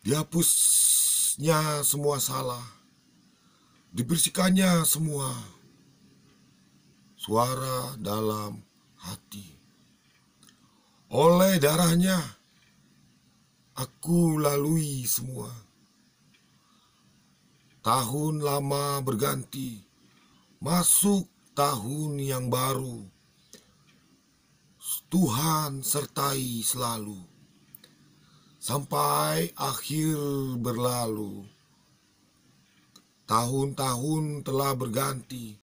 dihapusnya semua salah, dibersihkannya semua suara dalam hati. Oleh darahnya, aku lalui semua. Tahun lama berganti, masuk tahun yang baru. Tuhan sertai selalu sampai akhir berlalu. Tahun-tahun telah berganti,